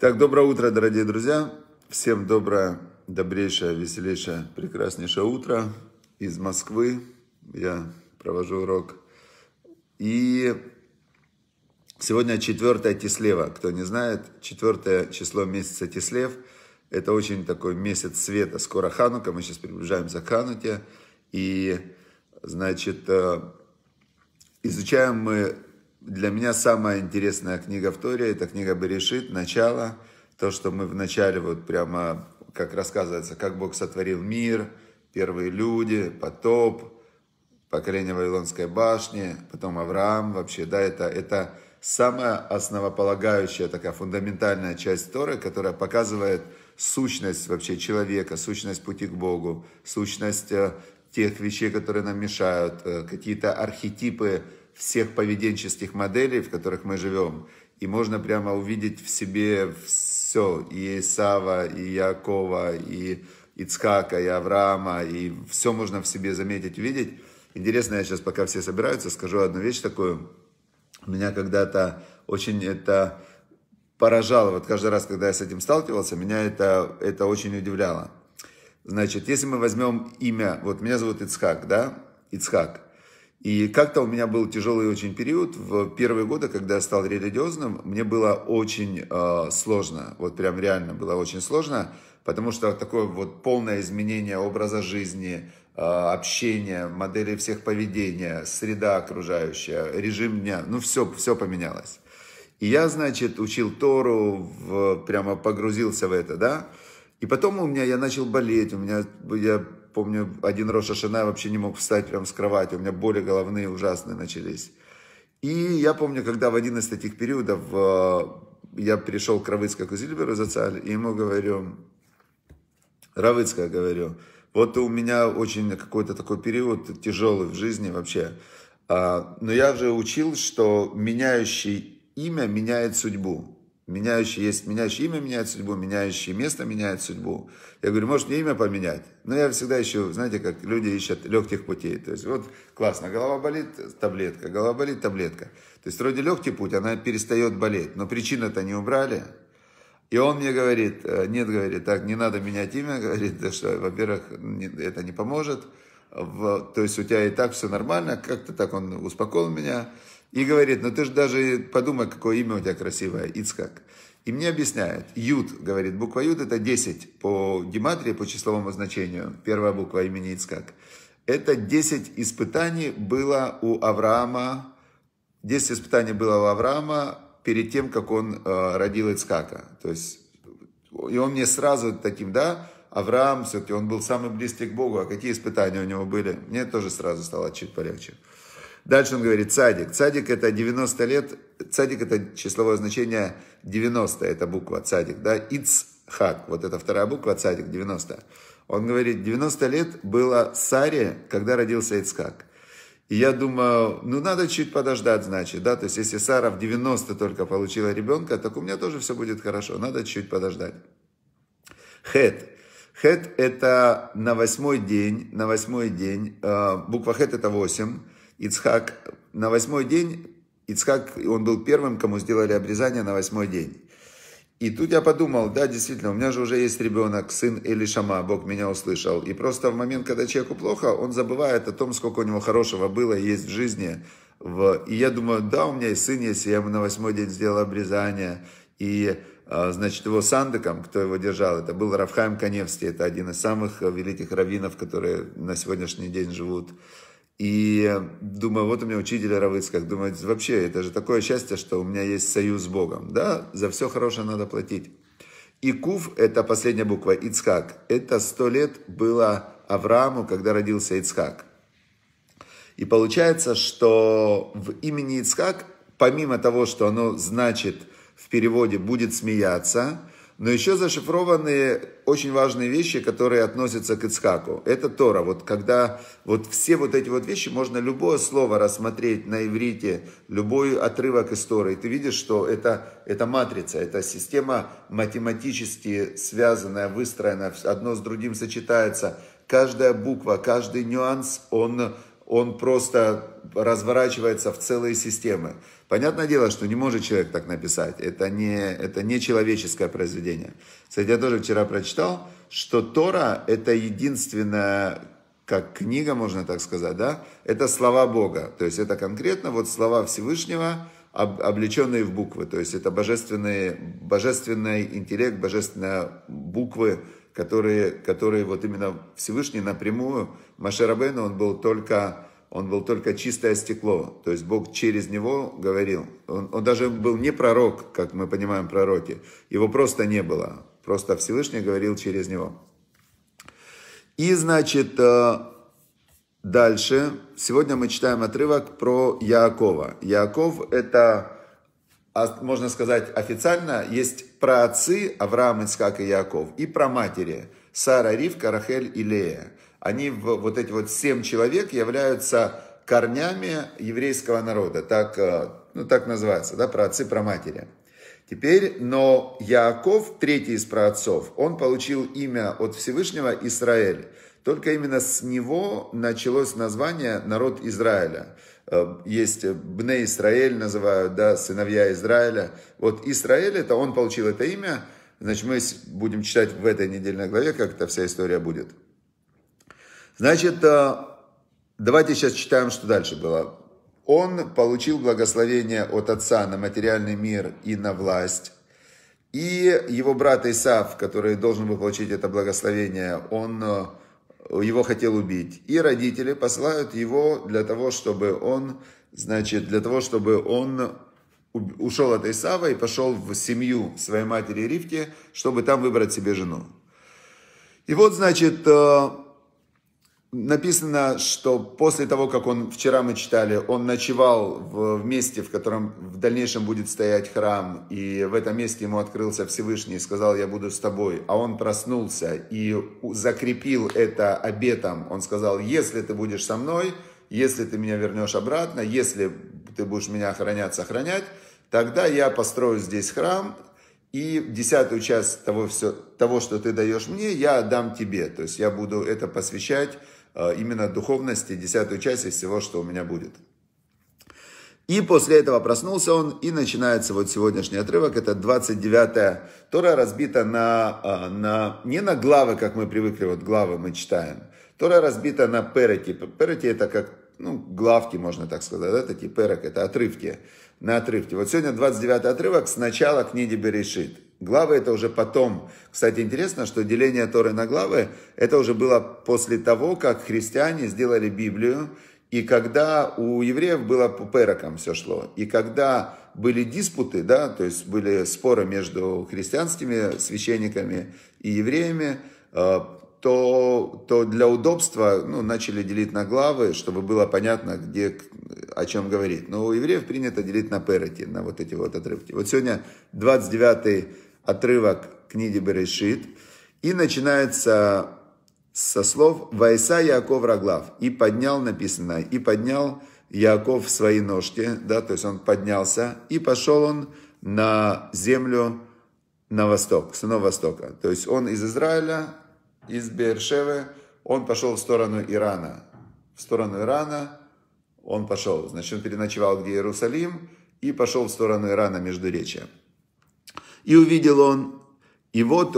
Так, доброе утро, дорогие друзья. Всем доброе, добрейшее, веселейшее, прекраснейшее утро из Москвы. Я провожу урок. И сегодня 4 теслева. Кто не знает, 4 число месяца теслев – Это очень такой месяц света. Скоро Ханука, мы сейчас приближаемся к Хануке. И, значит, э, изучаем мы для меня самая интересная книга в Торе, это книга Берешит, начало, то, что мы в начале вот прямо, как рассказывается, как Бог сотворил мир, первые люди, потоп, поколение Вавилонской башни, потом Авраам вообще, да, это, это самая основополагающая такая фундаментальная часть Торы, которая показывает сущность вообще человека, сущность пути к Богу, сущность э, тех вещей, которые нам мешают, э, какие-то архетипы всех поведенческих моделей, в которых мы живем. И можно прямо увидеть в себе все. И Исава, и Якова, и Ицхака, и Авраама. И все можно в себе заметить, увидеть. Интересно, я сейчас, пока все собираются, скажу одну вещь такую. Меня когда-то очень это поражало. Вот каждый раз, когда я с этим сталкивался, меня это, это очень удивляло. Значит, если мы возьмем имя, вот меня зовут Ицхак, да? Ицхак. И как-то у меня был тяжелый очень период. В первые годы, когда я стал религиозным, мне было очень э, сложно. Вот прям реально было очень сложно, потому что такое вот полное изменение образа жизни, э, общения, модели всех поведения, среда окружающая, режим дня, ну все, все поменялось. И я, значит, учил Тору, в, прямо погрузился в это, да. И потом у меня, я начал болеть, у меня, я помню, один Роша Шана вообще не мог встать прямо с кровати, у меня боли головные ужасные начались. И я помню, когда в один из таких периодов э, я пришел к Равыцкому Зильберу за царь, и ему говорю, Равыцкая говорю, вот у меня очень какой-то такой период тяжелый в жизни вообще. А, но я же учил, что меняющий имя меняет судьбу. Меняющий есть, меняющий имя меняет судьбу, меняющее место меняет судьбу. Я говорю, может мне имя поменять? Но я всегда еще, знаете, как люди ищут легких путей. То есть вот классно, голова болит, таблетка, голова болит, таблетка. То есть вроде легкий путь, она перестает болеть, но причину-то не убрали. И он мне говорит, э, нет, говорит, так, не надо менять имя, говорит, да что, во-первых, это не поможет, в, то есть у тебя и так все нормально, как-то так он успокоил меня, и говорит, ну ты же даже подумай, какое имя у тебя красивое, Ицхак. И мне объясняет, Юд, говорит, буква Юд это 10 по гематрии, по числовому значению, первая буква имени Ицхак. Это 10 испытаний было у Авраама, 10 испытаний было у Авраама перед тем, как он э, родил Ицхака. То есть, и он мне сразу таким, да, Авраам, все-таки он был самый близкий к Богу, а какие испытания у него были, мне тоже сразу стало чуть полегче. Дальше он говорит цадик. Цадик это 90 лет. Цадик это числовое значение 90, это буква цадик, да, Ицхак, вот это вторая буква цадик, 90. Он говорит, 90 лет было Саре, когда родился Ицхак. И я думаю, ну надо чуть подождать, значит, да, то есть если Сара в 90 только получила ребенка, так у меня тоже все будет хорошо, надо чуть подождать. Хет. Хет это на восьмой день, на восьмой день, э, буква хет это восемь. Ицхак на восьмой день, Ицхак, он был первым, кому сделали обрезание на восьмой день. И тут я подумал, да, действительно, у меня же уже есть ребенок, сын Элишама, Бог меня услышал. И просто в момент, когда человеку плохо, он забывает о том, сколько у него хорошего было и есть в жизни. И я думаю, да, у меня и сын есть, я ему на восьмой день сделал обрезание. И, а, значит, его сандыком, кто его держал, это был Равхайм Каневский, это один из самых э, великих раввинов, которые на сегодняшний день живут и думаю, вот у меня учитель Равыцкак, думаю, вообще, это же такое счастье, что у меня есть союз с Богом. Да, за все хорошее надо платить. И куф это последняя буква, Ицхак, это сто лет было Аврааму, когда родился Ицхак. И получается, что в имени Ицхак, помимо того, что оно значит в переводе «будет смеяться», но еще зашифрованные очень важные вещи, которые относятся к Ицхаку. Это Тора. Вот когда вот все вот эти вот вещи, можно любое слово рассмотреть на иврите, любой отрывок из Торы. ты видишь, что это, это матрица, это система математически связанная, выстроенная, одно с другим сочетается. Каждая буква, каждый нюанс, он он просто разворачивается в целые системы. Понятное дело, что не может человек так написать. Это не, это не человеческое произведение. Кстати, я тоже вчера прочитал, что Тора – это единственная как книга, можно так сказать, да, это слова Бога. То есть это конкретно вот слова Всевышнего, об, облеченные в буквы. То есть это божественный, божественный интеллект, божественные буквы, которые, которые вот именно Всевышний напрямую, Машарабейну, он был только он был только чистое стекло, то есть Бог через него говорил. Он, он даже был не пророк, как мы понимаем пророки, его просто не было, просто Всевышний говорил через него. И, значит, э, дальше, сегодня мы читаем отрывок про Яакова. Яаков – это, а, можно сказать, официально есть про отцы Авраам, Ицхак и Яков и про матери Сара, Ривка, Рахель и Лея. Они, вот эти вот семь человек, являются корнями еврейского народа. Так, э, ну, так называется, да, про отцы, про матери. Теперь, но Яков, третий из праотцов, он получил имя от Всевышнего Израиль. Только именно с него началось название «народ Израиля». Э, есть э, Бне Израиль называют, да, сыновья Израиля. Вот Израиль это он получил это имя, значит мы будем читать в этой недельной главе, как эта вся история будет. Значит, э, давайте сейчас читаем, что дальше было. Он получил благословение от отца на материальный мир и на власть. И его брат Исав, который должен был получить это благословение, он его хотел убить. И родители посылают его для того, чтобы он, значит, для того, чтобы он ушел от Исава и пошел в семью своей матери Ривки, чтобы там выбрать себе жену. И вот, значит, э, Написано, что после того, как он, вчера мы читали, он ночевал в, в месте, в котором в дальнейшем будет стоять храм, и в этом месте ему открылся Всевышний и сказал, я буду с тобой. А он проснулся и закрепил это обетом. Он сказал, если ты будешь со мной, если ты меня вернешь обратно, если ты будешь меня охранять, сохранять, тогда я построю здесь храм, и десятую часть того, все, того, что ты даешь мне, я отдам тебе. То есть я буду это посвящать Э, именно духовности, десятую часть из всего, что у меня будет. И после этого проснулся он, и начинается вот сегодняшний отрывок, это 29-я Тора разбита на, э, на, не на главы, как мы привыкли, вот главы мы читаем. Тора разбита на переки. Переки это как, ну, главки, можно так сказать, да, такие перек, это отрывки, на отрывки. Вот сегодня 29-й отрывок с начала книги Берешит. Главы это уже потом. Кстати, интересно, что деление Торы на главы, это уже было после того, как христиане сделали Библию, и когда у евреев было по перокам все шло, и когда были диспуты, да, то есть были споры между христианскими священниками и евреями, э, то, то для удобства ну, начали делить на главы, чтобы было понятно, где, о чем говорить. Но у евреев принято делить на пероки, на вот эти вот отрывки. Вот сегодня 29 отрывок книги Берешит, и начинается со слов «Вайса Яков Раглав» и поднял, написано, и поднял Яков свои ножки, да, то есть он поднялся, и пошел он на землю на восток, сынов востока. То есть он из Израиля, из Бершевы, он пошел в сторону Ирана. В сторону Ирана он пошел, значит, он переночевал где Иерусалим и пошел в сторону Ирана между речи. И увидел он, и вот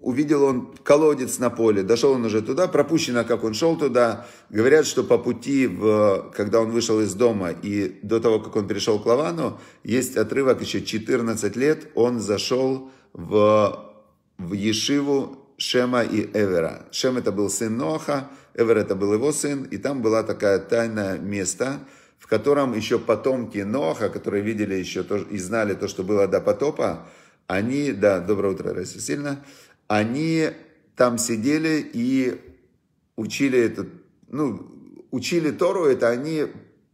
увидел он колодец на поле, дошел он уже туда, пропущено, как он шел туда. Говорят, что по пути, в, когда он вышел из дома и до того, как он пришел к Лавану, есть отрывок еще 14 лет, он зашел в, в Ешиву Шема и Эвера. Шем это был сын Ноаха, Эвер это был его сын, и там была такая тайное место, в котором еще потомки Ноаха, которые видели еще то, и знали то, что было до потопа, они, да, доброе утро, Раиса, сильна. Они там сидели и учили это, ну, учили Тору, это они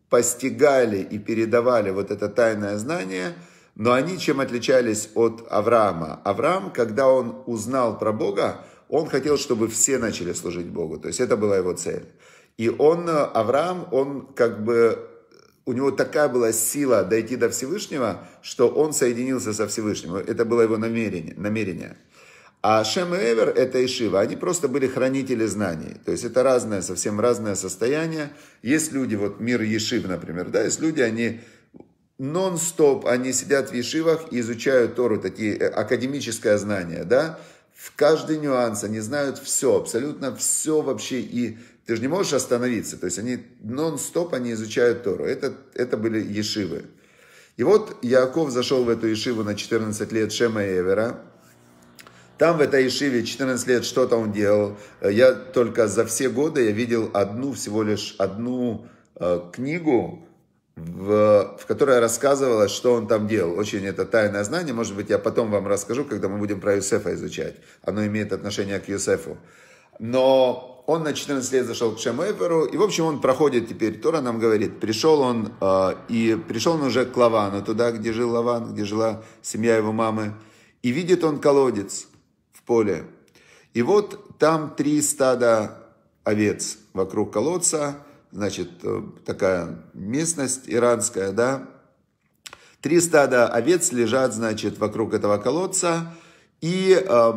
постигали и передавали вот это тайное знание, но они чем отличались от Авраама? Авраам, когда он узнал про Бога, он хотел, чтобы все начали служить Богу, то есть это была его цель. И он, э, Авраам, он как бы у него такая была сила дойти до Всевышнего, что он соединился со Всевышним. Это было его намерение. намерение. А Шем и Эвер – это Ишива. Они просто были хранители знаний. То есть это разное, совсем разное состояние. Есть люди, вот мир Ешив, например, да, есть люди, они нон-стоп, они сидят в Ешивах и изучают Тору, такие э, академическое знание, да, в каждый нюанс, они знают все, абсолютно все вообще и ты же не можешь остановиться. То есть они нон-стоп, они изучают Тору. Это, это были ешивы. И вот Яков зашел в эту ешиву на 14 лет Шема и Эвера. Там в этой ешиве 14 лет что-то он делал. Я только за все годы я видел одну, всего лишь одну э, книгу, в, в которой рассказывалось, что он там делал. Очень это тайное знание. Может быть, я потом вам расскажу, когда мы будем про Юсефа изучать. Оно имеет отношение к Юсефу. Но он на 14 лет зашел к Шемеверу, и, в общем, он проходит теперь, Тора нам говорит, пришел он, э, и пришел он уже к Лавану, туда, где жил Лаван, где жила семья его мамы, и видит он колодец в поле. И вот там три стада овец вокруг колодца, значит, э, такая местность иранская, да, три стада овец лежат, значит, вокруг этого колодца, и э,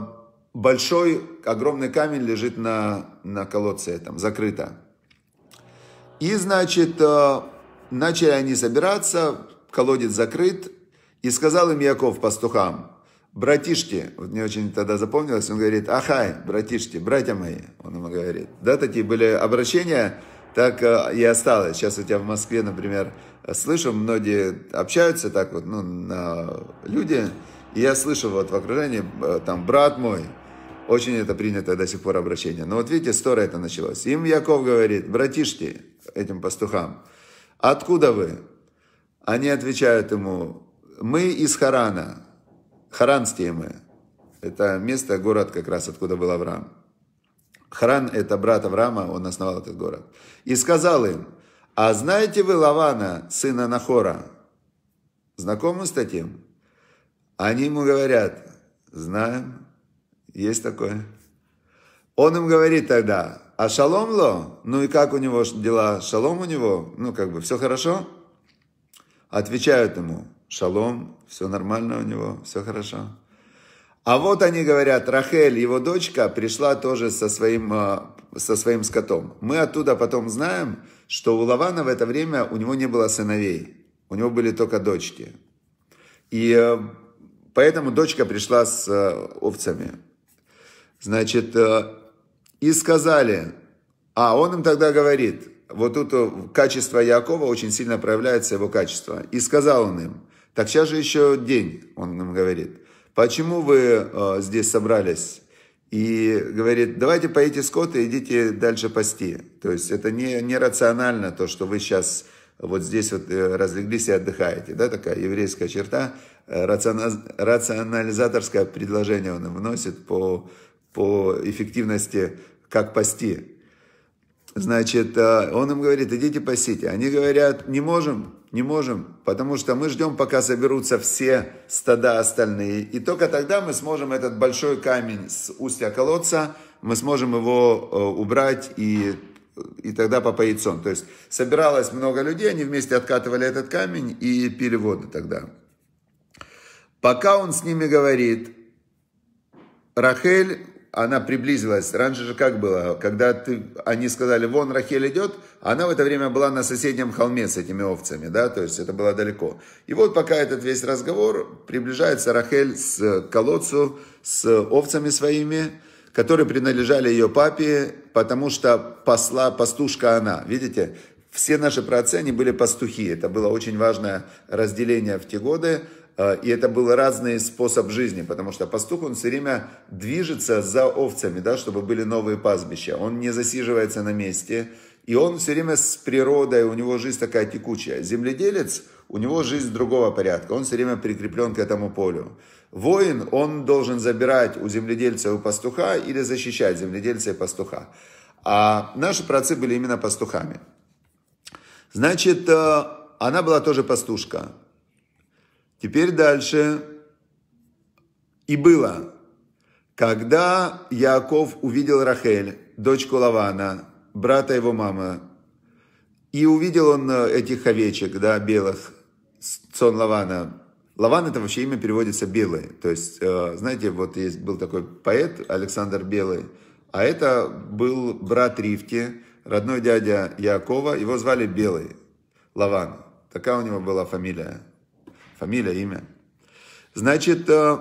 большой, огромный камень лежит на, на колодце этом, закрыто. И, значит, э, начали они собираться, колодец закрыт, и сказал им Яков пастухам, братишки, вот мне очень тогда запомнилось, он говорит, ахай, братишки, братья мои, он ему говорит. Да, такие были обращения, так э, и осталось. Сейчас у тебя в Москве, например, слышу, многие общаются так вот, ну, люди, и я слышал вот в окружении, э, там, брат мой, очень это принято до сих пор обращение. Но вот видите, с Тора это началось. Им Яков говорит, братишки, этим пастухам, откуда вы? Они отвечают ему, мы из Харана, Харанские мы. Это место, город как раз, откуда был Авраам. Харан – это брат Авраама, он основал этот город. И сказал им, а знаете вы Лавана, сына Нахора? Знакомы с таким? Они ему говорят, знаем, есть такое. Он им говорит тогда, а шалом ло? Ну и как у него дела? Шалом у него? Ну как бы, все хорошо? Отвечают ему, шалом, все нормально у него, все хорошо. А вот они говорят, Рахель, его дочка, пришла тоже со своим, а, со своим скотом. Мы оттуда потом знаем, что у Лавана в это время у него не было сыновей. У него были только дочки. И э, Поэтому дочка пришла с э, овцами. Значит, э, и сказали, а он им тогда говорит, вот тут э, качество Якова очень сильно проявляется, его качество. И сказал он им, так сейчас же еще день, он им говорит, почему вы здесь собрались? И говорит, давайте поите скот и идите дальше пасти. То есть это не, не рационально то, что вы сейчас вот здесь вот разлеглись и отдыхаете. Да, такая еврейская черта рационализаторское предложение он вносит по, по эффективности, как пасти. Значит, э, он им говорит, идите пасите. Они говорят, не можем, не можем, потому что мы ждем, пока соберутся все стада остальные. И только тогда мы сможем этот большой камень с устья колодца, мы сможем его э, убрать и и тогда по яйцом. То есть собиралось много людей, они вместе откатывали этот камень и пили воду тогда. Пока он с ними говорит, Рахель, она приблизилась. Раньше же как было? Когда ты, они сказали, вон Рахель идет, она в это время была на соседнем холме с этими овцами, да, то есть это было далеко. И вот пока этот весь разговор, приближается Рахель с колодцу, с овцами своими, которые принадлежали ее папе, потому что посла, пастушка она. Видите, все наши праотцы, они были пастухи. Это было очень важное разделение в те годы. Э, и это был разный способ жизни, потому что пастух, он все время движется за овцами, да, чтобы были новые пастбища. Он не засиживается на месте, и он все время с природой, у него жизнь такая текучая. Земледелец, у него жизнь другого порядка, он все время прикреплен к этому полю. Воин, он должен забирать у земледельца и у пастуха или защищать земледельца и пастуха. А наши працы были именно пастухами. Значит, э, она была тоже пастушка. Теперь дальше. «И было, когда Яков увидел Рахель, дочку Лавана, брата его мамы, и увидел он э, этих овечек, да, белых, сон Лавана. Лаван это вообще имя переводится белый. То есть, э, знаете, вот есть был такой поэт Александр Белый, а это был брат Ривки, родной дядя Якова, его звали Белый, Лаван. Такая у него была фамилия. Фамилия, имя. Значит, э,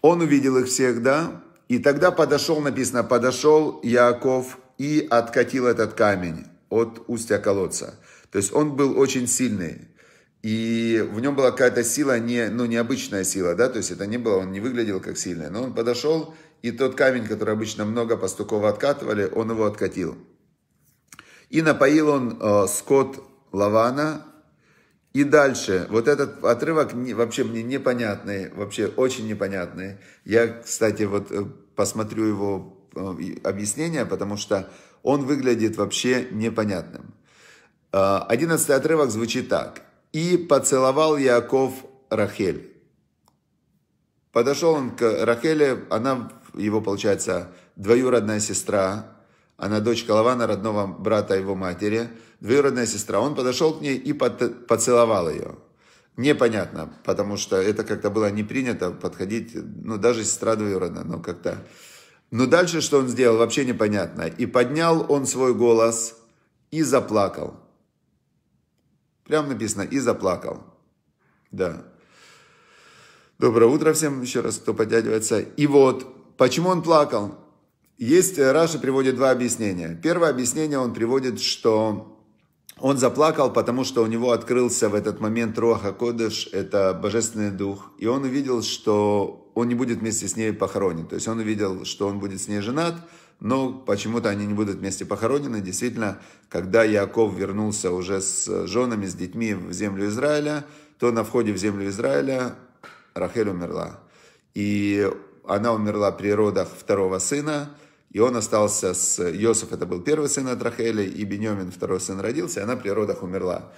он увидел их всех, да? И тогда подошел, написано, подошел Яков и откатил этот камень от устья колодца. То есть он был очень сильный. И в нем была какая-то сила, не, ну, необычная сила, да, то есть это не было, он не выглядел как сильный, но он подошел, и тот камень, который обычно много пастуков откатывали, он его откатил. И напоил он э, скот Лавана и дальше, вот этот отрывок вообще мне непонятный, вообще очень непонятный. Я, кстати, вот э, посмотрю его э, объяснение, потому что он выглядит вообще непонятным. Э, одиннадцатый отрывок звучит так. «И поцеловал Яков Рахель». Подошел он к Рахеле, она его, получается, двоюродная сестра, она дочь Калавана родного брата его матери – двоюродная сестра. Он подошел к ней и поцеловал ее. Непонятно, потому что это как-то было не принято подходить, ну, даже сестра двоюродная, но как-то. Но дальше что он сделал, вообще непонятно. И поднял он свой голос и заплакал. Прям написано, и заплакал. Да. Доброе утро всем еще раз, кто подтягивается. И вот, почему он плакал? Есть, Раша приводит два объяснения. Первое объяснение он приводит, что он заплакал, потому что у него открылся в этот момент Руаха Кодыш, это Божественный Дух, и он увидел, что он не будет вместе с ней похоронен. То есть он увидел, что он будет с ней женат, но почему-то они не будут вместе похоронены. Действительно, когда Яков вернулся уже с женами, с детьми в землю Израиля, то на входе в землю Израиля Рахель умерла. И она умерла при родах второго сына, и он остался с... Йосиф это был первый сын от Рахели, и Бенемин второй сын родился, и она при родах умерла.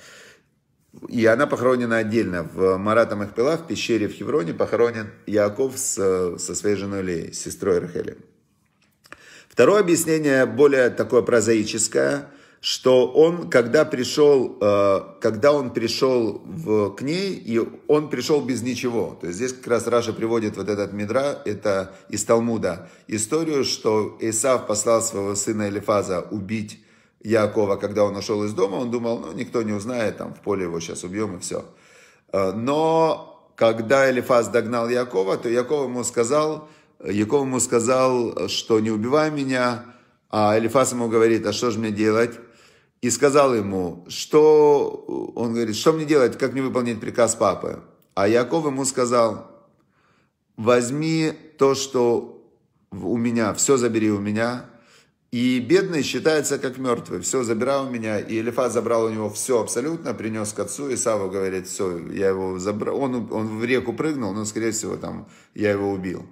И она похоронена отдельно. В Марата Махпила, в пещере в Хевроне, похоронен Яков с, со своей женой Леей, сестрой Рахели. Второе объяснение более такое прозаическое что он, когда пришел, э, когда он пришел в, к ней, и он пришел без ничего. То есть здесь как раз Раша приводит вот этот Мидра, это из Талмуда, историю, что Исав послал своего сына Элифаза убить Якова, когда он ушел из дома, он думал, ну, никто не узнает, там, в поле его сейчас убьем и все. Э, но когда Элифаз догнал Якова, то Яков ему сказал, Яков ему сказал, что не убивай меня, а Элифаз ему говорит, а что же мне делать? и сказал ему, что, э, он говорит, что мне делать, как мне выполнить приказ папы? А Яков ему сказал, возьми то, что у меня, все забери у меня, и бедный считается как мертвый. Все забирал у меня. И Элифа забрал у него все абсолютно, принес к отцу. И Сава говорит, все, я его забрал. Он, он в реку прыгнул, но, скорее всего, там я его убил.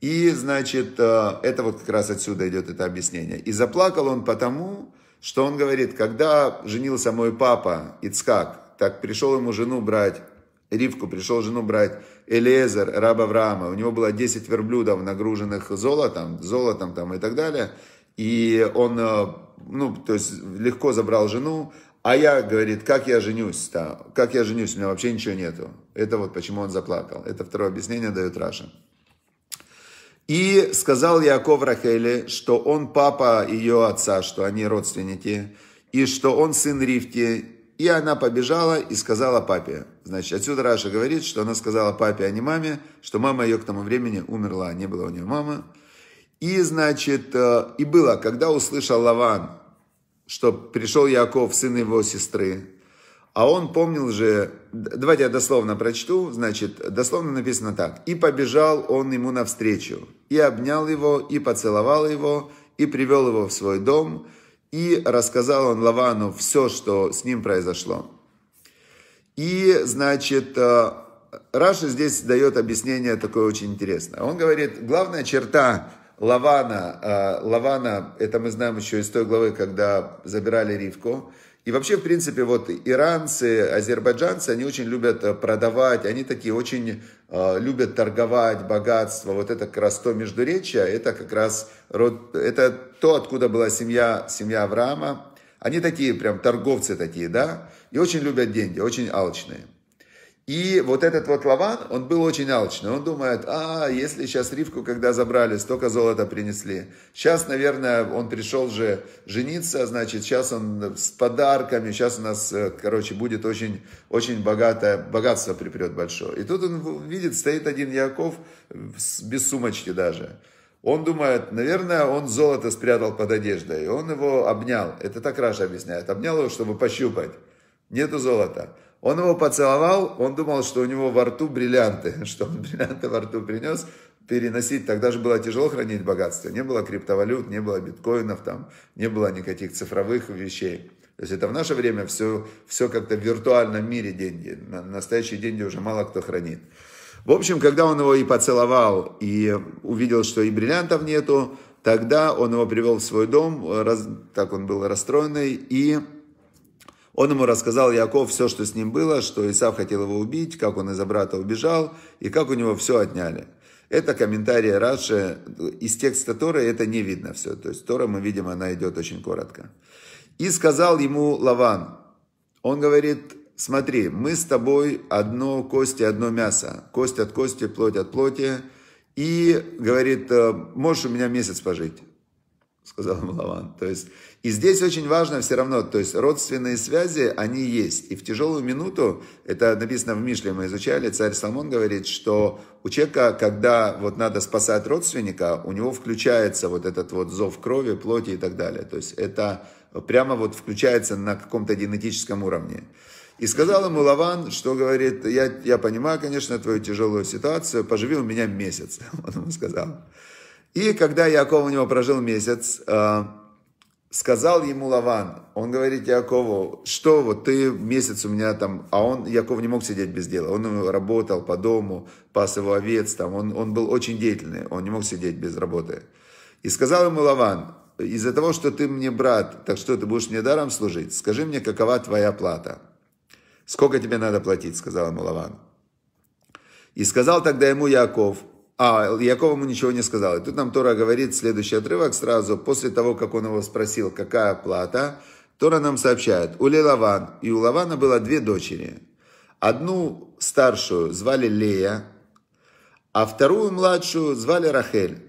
И, значит, э, это вот как раз отсюда идет это объяснение. И заплакал он потому, что он говорит, когда женился мой папа, Ицкак, так пришел ему жену брать, Ривку пришел жену брать, Элезер, раб Авраама, у него было 10 верблюдов, нагруженных золотом, золотом там и так далее, и он, э, ну, то есть легко забрал жену, а я, говорит, как я женюсь -то? Как я женюсь? У меня вообще ничего нету. Это вот почему он заплакал. Это второе объяснение дает Раша. И сказал Яков Рахеле, что он папа ее отца, что они родственники, и что он сын Ривки. И она побежала и сказала папе. Значит, отсюда Раша говорит, что она сказала папе, а не маме, что мама ее к тому времени умерла, а не было у нее мамы. И, значит, э, и было, когда услышал Лаван, что пришел Яков, сын его сестры, а он помнил же, давайте я дословно прочту, значит, дословно написано так. «И побежал он ему навстречу, и обнял его, и поцеловал его, и привел его в свой дом, и рассказал он Лавану все, что с ним произошло. И, значит, э, Раша здесь дает объяснение такое очень интересное. Он говорит, главная черта Лавана, э, Лавана, это мы знаем еще из той главы, когда забирали Ривку, и вообще, в принципе, вот иранцы, азербайджанцы, они очень любят э, продавать, они такие очень э, любят торговать, богатство. Вот это как раз то междуречие, это как раз род, это то, откуда была семья, семья Авраама. Они такие прям торговцы такие, да, и очень любят деньги, очень алчные. И вот этот вот Лаван, он был очень алчный. Он думает, а, если сейчас Ривку, когда забрали, столько золота принесли. Сейчас, наверное, он пришел же жениться, значит, сейчас он с подарками, сейчас у нас, э, короче, будет очень, очень богатое, богатство припрет большое. И тут он видит, стоит один Яков э, без сумочки даже. Он думает, наверное, он золото спрятал под одеждой. Он его обнял. Это так Раша объясняет. Обнял его, чтобы пощупать. Нету золота. Он его поцеловал, он думал, что у него во рту бриллианты, что он бриллианты во рту принес, переносить. Тогда же было тяжело хранить богатство. Не было криптовалют, не было биткоинов, там, не было никаких цифровых вещей. То есть это в наше время все, все как-то в виртуальном мире деньги. Настоящие деньги уже мало кто хранит. В общем, когда он его и поцеловал, и увидел, что и бриллиантов нету, тогда он его привел в свой дом, раз, так он был расстроенный, и он ему рассказал, Яков, все, что с ним было, что Исав хотел его убить, как он из-за брата убежал, и как у него все отняли. Это комментарии Раши, из текста Тора, это не видно все. То есть Тора, мы видим, она идет очень коротко. И сказал ему Лаван, он говорит, смотри, мы с тобой одно кости, одно мясо, кость от кости, плоть от плоти, и говорит, э, можешь у меня месяц пожить, сказал ему Лаван. То есть и здесь очень важно все равно, то есть родственные связи, они есть. И в тяжелую минуту, это написано в Мишле, мы изучали, царь Соломон говорит, что у человека, когда вот надо спасать родственника, у него включается вот этот вот зов крови, плоти и так далее. То есть это прямо вот включается на каком-то генетическом уровне. И сказал ему Лаван, что говорит, я, я понимаю, конечно, твою тяжелую ситуацию, поживи у меня месяц, он ему сказал. И когда Яков у него прожил месяц, а, сказал ему Лаван, он говорит Якову, что вот ты месяц у меня там, а он, Яков не мог сидеть без дела, он работал по дому, пас его овец, там, он, он был очень деятельный, он не мог сидеть без работы. И сказал ему Лаван, из-за того, что ты мне брат, так что ты будешь мне даром служить, скажи мне, какова твоя плата? Сколько тебе надо платить, сказал ему Лаван. И сказал тогда ему Яков, а Яков ему ничего не сказал. И тут нам Тора говорит следующий отрывок сразу, после того, как он его спросил, какая плата, Тора нам сообщает, у Лаван, и у Лавана было две дочери. Одну старшую звали Лея, а вторую младшую звали Рахель.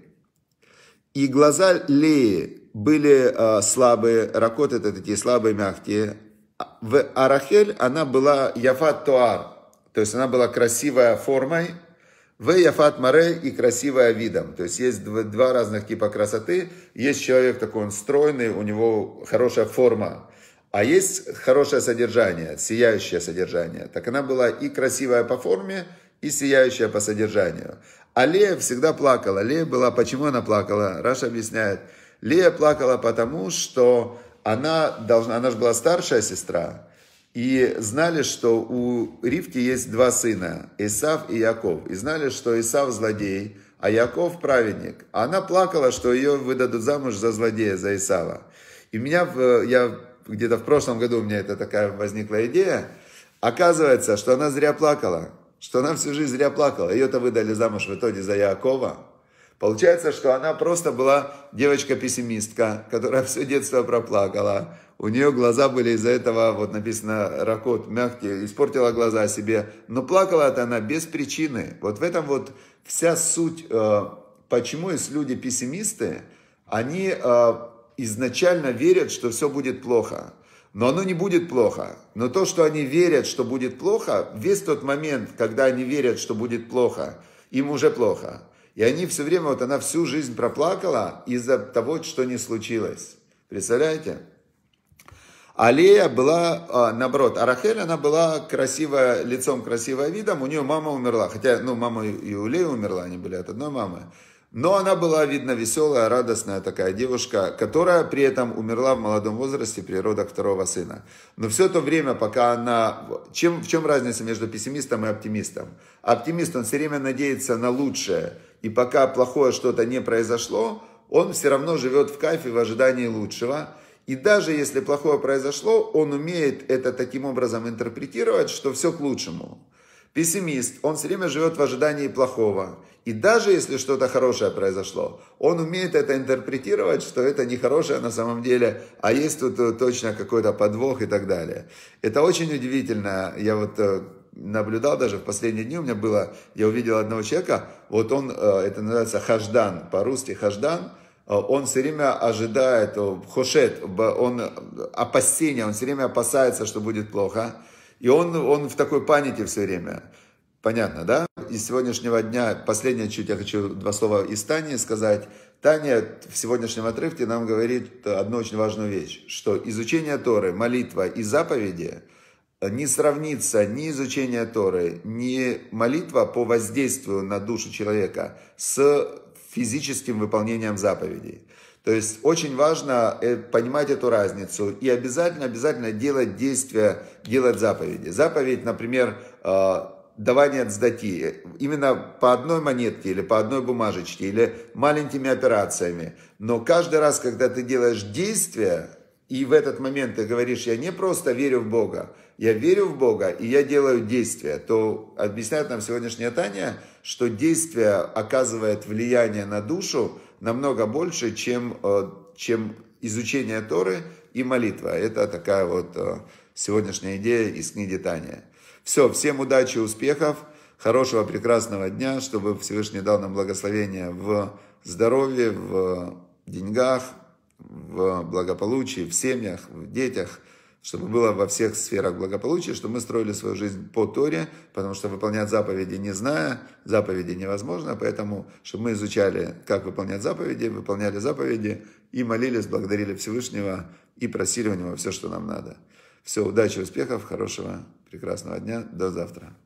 И глаза Леи были э, слабые, ракот это такие слабые, мягкие. А, а Рахель она была яфат туар, то есть она была красивая формой, в яфат маре и красивая видом. То есть есть два разных типа красоты. Есть человек такой, он стройный, у него хорошая форма. А есть хорошее содержание, сияющее содержание. Так она была и красивая по форме, и сияющая по содержанию. А Лея всегда плакала. Лея была... Почему она плакала? Раша объясняет. Лея плакала потому, что она должна... Она же была старшая сестра и знали, что у Ривки есть два сына, Исав и Яков. И знали, что Исав злодей, а Яков праведник. А она плакала, что ее выдадут замуж за злодея, за Исава. И меня, я где-то в прошлом году у меня это такая возникла идея, оказывается, что она зря плакала, что она всю жизнь зря плакала. Ее-то выдали замуж в итоге за Якова, Получается, что она просто была девочка-пессимистка, которая все детство проплакала. У нее глаза были из-за этого, вот написано, ракот, мягкие, испортила глаза себе. Но плакала это она без причины. Вот в этом вот вся суть, э, почему есть люди-пессимисты, они э, изначально верят, что все будет плохо. Но оно не будет плохо. Но то, что они верят, что будет плохо, весь тот момент, когда они верят, что будет плохо, им уже плохо. И они все время, вот она всю жизнь проплакала из-за того, что не случилось. Представляете? Алея была, а, наоборот, Арахель она была красивая, лицом красивая видом, у нее мама умерла, хотя, ну, мама и у Леи умерла, они были от одной мамы. Но она была, видно, веселая, радостная такая девушка, которая при этом умерла в молодом возрасте при родах второго сына. Но все то время, пока она... Чем, в чем разница между пессимистом и оптимистом? Оптимист, он все время надеется на лучшее – и пока плохое что-то не произошло, он все равно живет в кайфе в ожидании лучшего. И даже если плохое произошло, он умеет это таким образом интерпретировать, что все к лучшему. Пессимист, он все время живет в ожидании плохого. И даже если что-то хорошее произошло, он умеет это интерпретировать, что это не хорошее на самом деле, а есть тут э, точно какой-то подвох и так далее. Это очень удивительно. Я вот э, наблюдал даже в последние дни у меня было, я увидел одного человека, вот он, э, это называется хаждан, по-русски хаждан, э, он все время ожидает, э, хошет, он опасения, он все время опасается, что будет плохо. И он, он в такой панике все время. Понятно, да? Из сегодняшнего дня, последнее чуть я хочу два слова из Тани сказать. Таня в сегодняшнем отрывке нам говорит одну очень важную вещь, что изучение Торы, молитва и заповеди – не сравнится ни изучение Торы, ни молитва по воздействию на душу человека с физическим выполнением заповедей. То есть очень важно э, понимать эту разницу и обязательно-обязательно делать действия, делать заповеди. Заповедь, например, э, давание отздати э, именно по одной монетке или по одной бумажечке или маленькими операциями. Но каждый раз, когда ты делаешь действия и в этот момент ты говоришь, я не просто верю в Бога, я верю в Бога и я делаю действия, то объясняет нам сегодняшнее Таня, что действие оказывает влияние на душу намного больше, чем, э, чем изучение Торы и молитва. Это такая вот э, сегодняшняя идея из книги Таня. Все, всем удачи, успехов, хорошего, прекрасного дня, чтобы Всевышний дал нам благословение в здоровье, в деньгах, в благополучии, в семьях, в детях – чтобы было во всех сферах благополучия, чтобы мы строили свою жизнь по Торе, потому что выполнять заповеди не зная, заповеди невозможно, поэтому, чтобы мы изучали, как выполнять заповеди, выполняли заповеди и молились, благодарили Всевышнего и просили у Него все, что нам надо. Все, удачи, успехов, хорошего, прекрасного дня, до завтра.